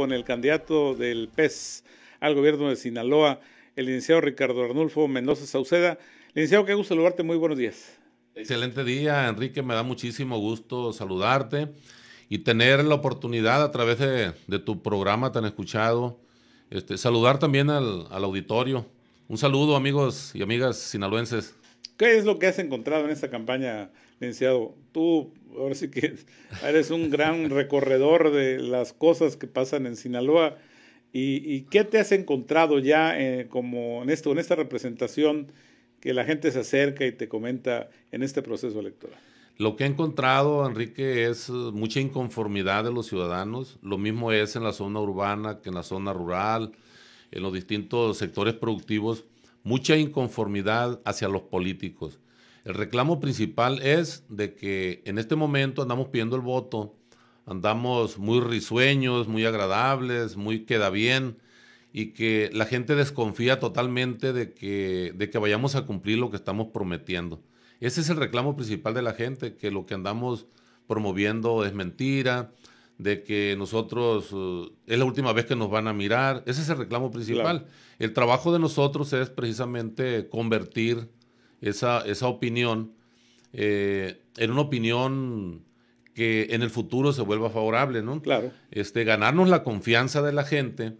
con el candidato del PES al gobierno de Sinaloa, el licenciado Ricardo Arnulfo Mendoza Sauceda. Licenciado, qué gusto saludarte, muy buenos días. Excelente día, Enrique, me da muchísimo gusto saludarte y tener la oportunidad a través de, tu programa tan escuchado, este, saludar también al auditorio. Un saludo amigos y amigas sinaloenses. ¿Qué es lo que has encontrado en esta campaña, licenciado? Tú ahora sí que eres un gran recorredor de las cosas que pasan en Sinaloa. ¿Y, qué te has encontrado ya eh, como en, esto, en esta representación que la gente se acerca y te comenta en este proceso electoral? Lo que he encontrado, Enrique, es eh, mucha inconformidad de los ciudadanos. Lo mismo es en la zona urbana que en la zona rural, en los distintos sectores productivos mucha inconformidad hacia los políticos. El reclamo principal es de que en este momento andamos pidiendo el voto, andamos muy risueños, muy agradables, muy queda bien, y que la gente desconfía totalmente de que, de que vayamos a cumplir lo que estamos prometiendo. Ese es el reclamo principal de la gente, que lo que andamos promoviendo es mentira, de que nosotros eh, es la última vez que nos van a mirar. Ese es el reclamo principal. El trabajo de nosotros es precisamente convertir esa, opinión eh, en una opinión que en el futuro se vuelva favorable, ¿no? Claro. Este, ganarnos la confianza de la gente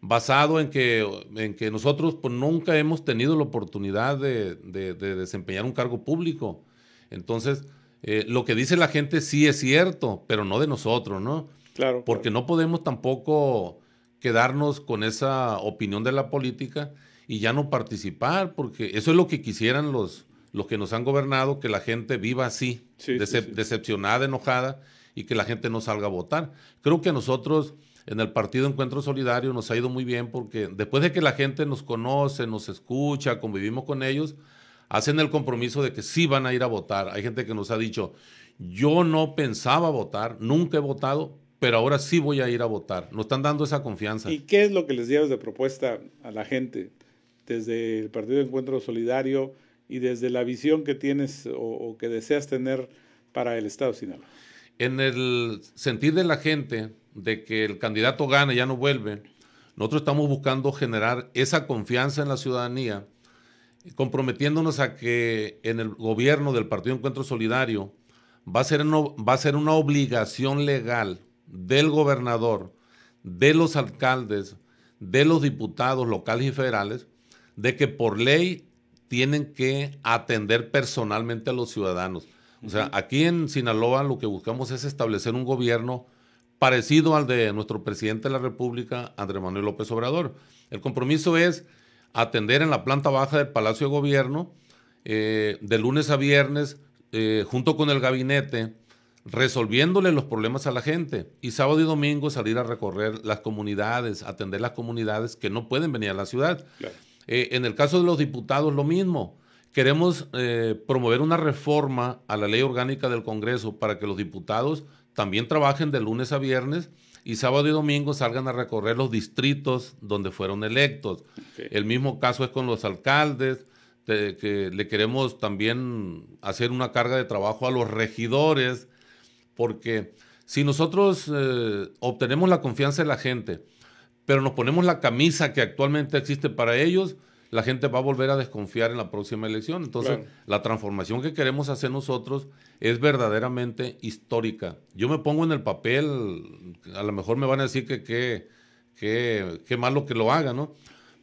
basado en que, en que nosotros pues, nunca hemos tenido la oportunidad de, de desempeñar un cargo público. Entonces, eh, lo que dice la gente sí es cierto, pero no de nosotros, ¿no? Claro. Porque no podemos tampoco quedarnos con esa opinión de la política y ya no participar, porque eso es lo que quisieran los, los que nos han gobernado, que la gente viva así, decepcionada, enojada, y que la gente no salga a votar. Creo que nosotros en el Partido Encuentro Solidario nos ha ido muy bien porque después de que la gente nos conoce, nos escucha, convivimos con ellos, hacen el compromiso de que sí van a ir a votar. Hay gente que nos ha dicho, yo no pensaba votar, nunca he votado, pero ahora sí voy a ir a votar. Nos están dando esa confianza. ¿Y qué es lo que les llevas de propuesta a la gente desde el Partido de Encuentro Solidario y desde la visión que tienes o, que deseas tener para el Estado de Sinaloa? En el sentir de la gente de que el candidato gana y ya no vuelve, nosotros estamos buscando generar esa confianza en la ciudadanía comprometiéndonos a que en el gobierno del Partido Encuentro Solidario va a ser una, va a ser una obligación legal del gobernador, de los alcaldes, de los diputados locales y federales, de que por ley tienen que atender personalmente a los ciudadanos. O sea, aquí en Sinaloa lo que buscamos es establecer un gobierno parecido al de nuestro presidente de la República, Andrés Manuel López Obrador. El compromiso es atender en la planta baja del Palacio de Gobierno eh, de lunes a viernes eh, junto con el gabinete resolviéndole los problemas a la gente y sábado y domingo salir a recorrer las comunidades, atender las comunidades que no pueden venir a la ciudad. Eh, en el caso de los diputados, lo mismo. Queremos promover una reforma a la ley orgánica del Congreso para que los diputados también trabajen de lunes a viernes y sábado y domingo salgan a recorrer los distritos donde fueron electos. El mismo caso es con los alcaldes, que le queremos también hacer una carga de trabajo a los regidores, porque si nosotros eh, obtenemos la confianza de la gente, pero nos ponemos la camisa que actualmente existe para ellos, la gente va a volver a desconfiar en la próxima elección. Entonces, la transformación que queremos hacer nosotros es verdaderamente histórica. Yo me pongo en el papel, a lo mejor me van a decir que qué que malo que lo haga, ¿no?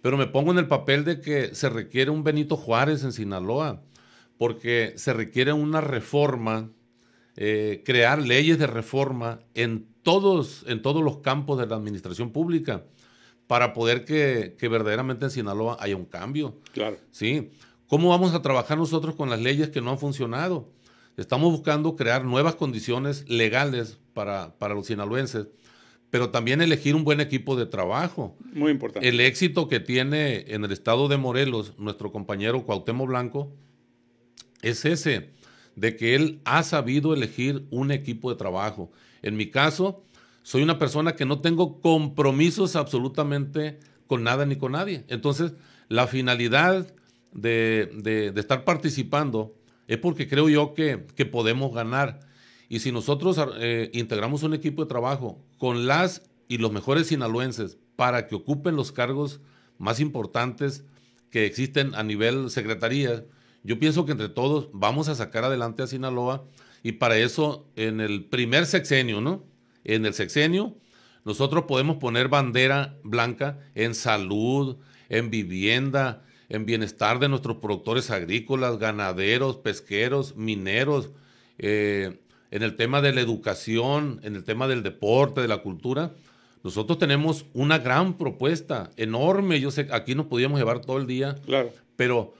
Pero me pongo en el papel de que se requiere un Benito Juárez en Sinaloa, porque se requiere una reforma, eh, crear leyes de reforma en todos, en todos los campos de la administración pública para poder que, verdaderamente en Sinaloa haya un cambio. Claro. ¿Sí? ¿Cómo vamos a trabajar nosotros con las leyes que no han funcionado? Estamos buscando crear nuevas condiciones legales para, para los sinaloenses, pero también elegir un buen equipo de trabajo. Muy importante. El éxito que tiene en el estado de Morelos nuestro compañero Cuauhtémoc Blanco es ese, de que él ha sabido elegir un equipo de trabajo. En mi caso, soy una persona que no tengo compromisos absolutamente con nada ni con nadie. Entonces, la finalidad de, estar participando es porque creo yo que, podemos ganar. Y si nosotros eh, integramos un equipo de trabajo con las y los mejores sinaloenses para que ocupen los cargos más importantes que existen a nivel secretaría, yo pienso que entre todos vamos a sacar adelante a Sinaloa y para eso en el primer sexenio, ¿no? en el sexenio, nosotros podemos poner bandera blanca en salud, en vivienda, en bienestar de nuestros productores agrícolas, ganaderos, pesqueros, mineros, eh, en el tema de la educación, en el tema del deporte, de la cultura. Nosotros tenemos una gran propuesta, enorme. Yo sé, aquí nos podíamos llevar todo el día. Claro. Pero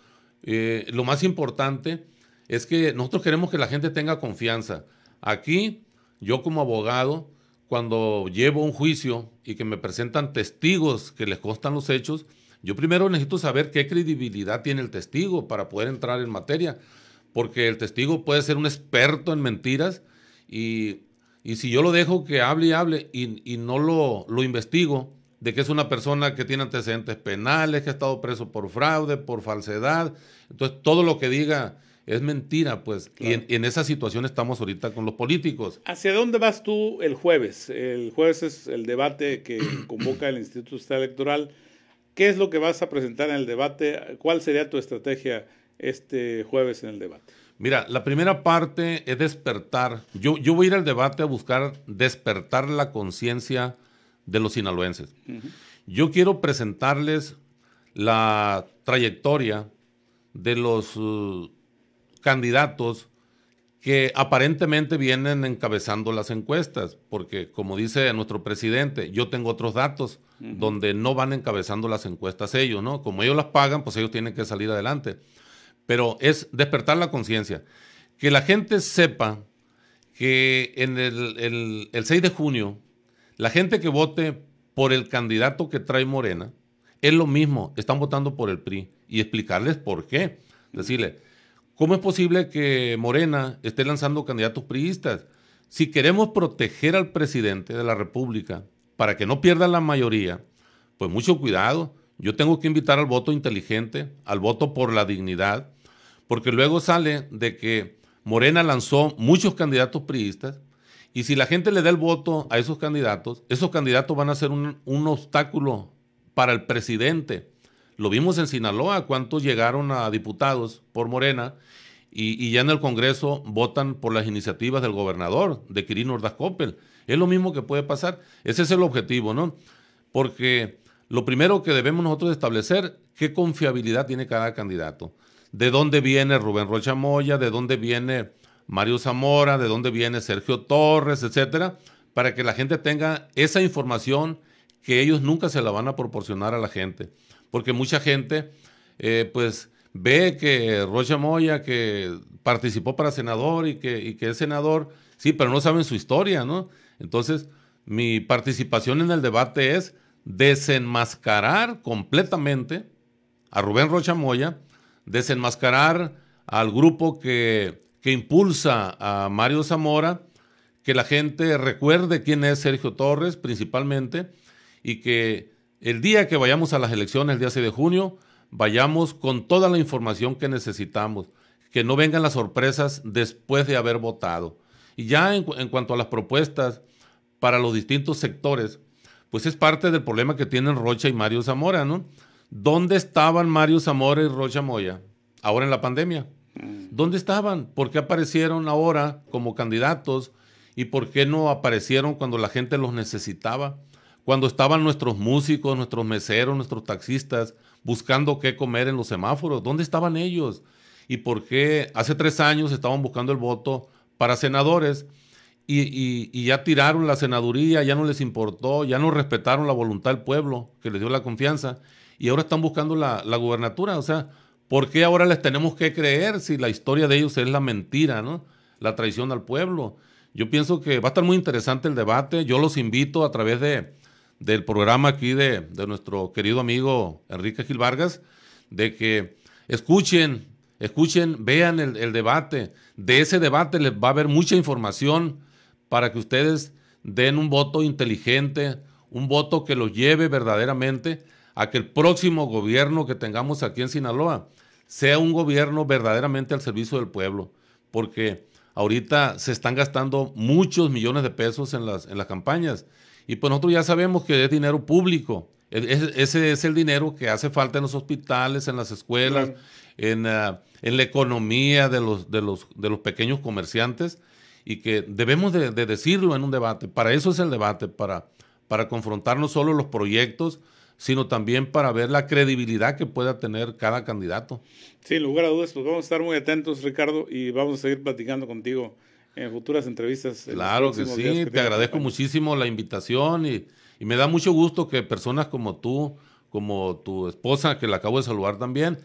eh, lo más importante es que nosotros queremos que la gente tenga confianza. Aquí yo como abogado, cuando llevo un juicio y que me presentan testigos que les constan los hechos, yo primero necesito saber qué credibilidad tiene el testigo para poder entrar en materia, porque el testigo puede ser un experto en mentiras y, si yo lo dejo que hable y hable y, no lo, lo investigo, de que es una persona que tiene antecedentes penales, que ha estado preso por fraude, por falsedad. Entonces, todo lo que diga es mentira, pues. Y, en, esa situación estamos ahorita con los políticos. ¿Hacia dónde vas tú el jueves? El jueves es el debate que convoca el Instituto Estatal Electoral. ¿Qué es lo que vas a presentar en el debate? ¿Cuál sería tu estrategia este jueves en el debate? Mira, la primera parte es despertar. Yo, yo voy a ir al debate a buscar despertar la conciencia de los sinaloenses. Yo quiero presentarles la trayectoria de los... Uh, candidatos que aparentemente vienen encabezando las encuestas, porque como dice nuestro presidente, yo tengo otros datos donde no van encabezando las encuestas ellos, ¿no? Como ellos las pagan, pues ellos tienen que salir adelante. Pero es despertar la conciencia, que la gente sepa que en el, el 6 de junio, la gente que vote por el candidato que trae Morena, es lo mismo, están votando por el PRI, y explicarles por qué, decirle ¿Cómo es posible que Morena esté lanzando candidatos priistas? Si queremos proteger al presidente de la República para que no pierda la mayoría, pues mucho cuidado. Yo tengo que invitar al voto inteligente, al voto por la dignidad, porque luego sale de que Morena lanzó muchos candidatos priistas y si la gente le da el voto a esos candidatos, esos candidatos van a ser un, obstáculo para el presidente lo vimos en Sinaloa, cuántos llegaron a diputados por Morena y, ya en el Congreso votan por las iniciativas del gobernador, de Quirino Ordaz Coppel. Es lo mismo que puede pasar. Ese es el objetivo, ¿no? Porque lo primero que debemos nosotros establecer, qué confiabilidad tiene cada candidato. ¿De dónde viene Rubén Rocha Moya? ¿De dónde viene Mario Zamora? ¿De dónde viene Sergio Torres? Etcétera. Para que la gente tenga esa información que ellos nunca se la van a proporcionar a la gente. Porque mucha gente, eh, pues, ve que Rocha Moya, que participó para senador y que, que es senador, sí, pero no saben su historia, ¿no? Entonces, mi participación en el debate es desenmascarar completamente a Rubén Rocha Moya, desenmascarar al grupo que, que impulsa a Mario Zamora, que la gente recuerde quién es Sergio Torres principalmente, y que el día que vayamos a las elecciones, el día 6 de junio, vayamos con toda la información que necesitamos, que no vengan las sorpresas después de haber votado. Y ya en, cuanto a las propuestas para los distintos sectores, pues es parte del problema que tienen Rocha y Mario Zamora, ¿no? ¿Dónde estaban Mario Zamora y Rocha Moya ahora en la pandemia? Mm. ¿Dónde estaban? ¿Por qué aparecieron ahora como candidatos? ¿Y por qué no aparecieron cuando la gente los necesitaba? cuando estaban nuestros músicos, nuestros meseros, nuestros taxistas buscando qué comer en los semáforos. ¿Dónde estaban ellos? ¿Y por qué hace tres años estaban buscando el voto para senadores y, ya tiraron la senaduría, ya no les importó, ya no respetaron la voluntad del pueblo que les dio la confianza y ahora están buscando la, gubernatura? O sea, ¿por qué ahora les tenemos que creer si la historia de ellos es la mentira, ¿no? la traición al pueblo? Yo pienso que va a estar muy interesante el debate. Yo los invito a través de, del programa aquí de, nuestro querido amigo Enrique Gil Vargas, de que escuchen, escuchen, vean el, debate. De ese debate les va a haber mucha información para que ustedes den un voto inteligente, un voto que los lleve verdaderamente a que el próximo gobierno que tengamos aquí en Sinaloa sea un gobierno verdaderamente al servicio del pueblo, porque ahorita se están gastando muchos millones de pesos en las, en las campañas y pues nosotros ya sabemos que es dinero público. ese es el dinero que hace falta en los hospitales, en las escuelas, en, ah, en, la economía de los, de, los, de los pequeños comerciantes y que debemos de, decirlo en un debate. Para eso es el debate, para, para confrontar no solo los proyectos, sino también para ver la credibilidad que pueda tener cada candidato. Sin lugar a dudas, pues vamos a estar muy atentos, Ricardo, y vamos a seguir platicando contigo en futuras entrevistas. claro que sí, te agradezco muchísimo la invitación y, me da mucho gusto que personas como tú, como tu esposa, que la acabo de saludar también,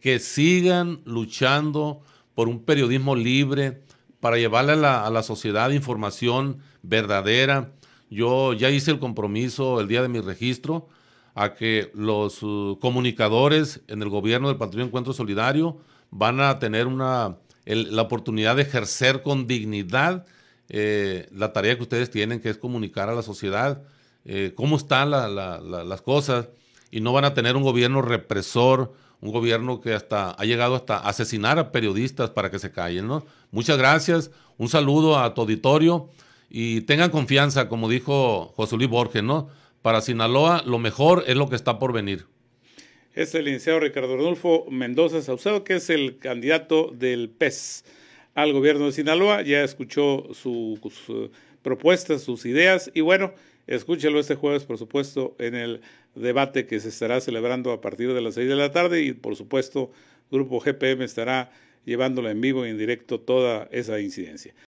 que sigan luchando por un periodismo libre, para llevarle a la, sociedad información verdadera. Yo ya hice el compromiso el día de mi registro a que los uh, comunicadores en el gobierno del Patrimonio Encuentro Solidario van a tener una la oportunidad de ejercer con dignidad eh, la tarea que ustedes tienen, que es comunicar a la sociedad eh, cómo están las cosas, y no van a tener un gobierno represor, un gobierno que hasta ha llegado hasta asesinar a periodistas para que se callen. ¿no? Muchas gracias, un saludo a tu auditorio y tengan confianza, como dijo José Luis Borges, ¿no? Para Sinaloa lo mejor es lo que está por venir es el licenciado Ricardo Rodolfo Mendoza Saucedo, que es el candidato del PES al gobierno de Sinaloa. Ya escuchó sus, eh, propuestas, sus ideas y bueno, escúchelo este jueves, por supuesto, en el debate que se estará celebrando a partir de las seis de la tarde y por supuesto, Grupo GPM estará llevándola en vivo y en directo toda esa incidencia.